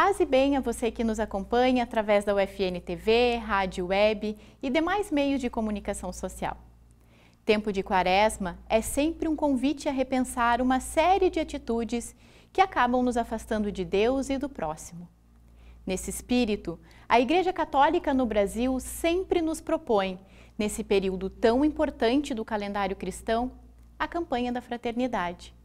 Paz e bem a você que nos acompanha através da UFN TV, rádio web e demais meios de comunicação social. Tempo de quaresma é sempre um convite a repensar uma série de atitudes que acabam nos afastando de Deus e do próximo. Nesse espírito, a Igreja Católica no Brasil sempre nos propõe, nesse período tão importante do calendário cristão, a campanha da fraternidade.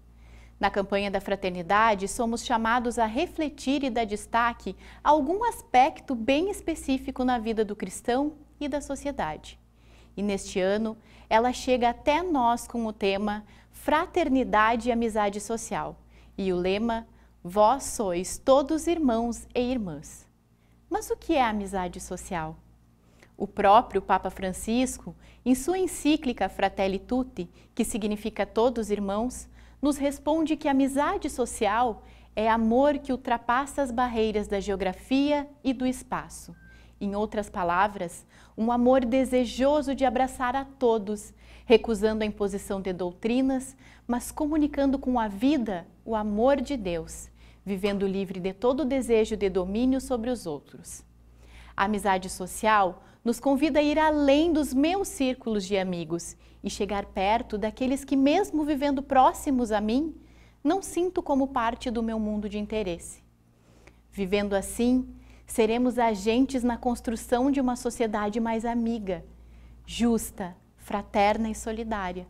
Na campanha da fraternidade, somos chamados a refletir e dar destaque a algum aspecto bem específico na vida do cristão e da sociedade. E neste ano, ela chega até nós com o tema Fraternidade e Amizade Social e o lema Vós sois todos irmãos e irmãs. Mas o que é amizade social? O próprio Papa Francisco, em sua encíclica Fratelli Tutti, que significa todos irmãos, nos responde que amizade social é amor que ultrapassa as barreiras da geografia e do espaço. Em outras palavras, um amor desejoso de abraçar a todos, recusando a imposição de doutrinas, mas comunicando com a vida o amor de Deus, vivendo livre de todo desejo de domínio sobre os outros. A amizade social nos convida a ir além dos meus círculos de amigos e chegar perto daqueles que, mesmo vivendo próximos a mim, não sinto como parte do meu mundo de interesse. Vivendo assim, seremos agentes na construção de uma sociedade mais amiga, justa, fraterna e solidária.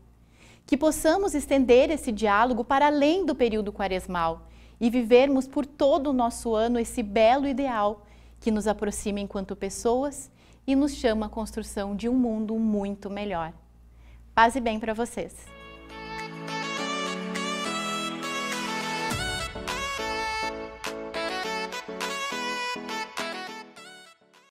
Que possamos estender esse diálogo para além do período quaresmal e vivermos por todo o nosso ano esse belo ideal que nos aproxima enquanto pessoas e nos chama à construção de um mundo muito melhor. Paz e bem para vocês!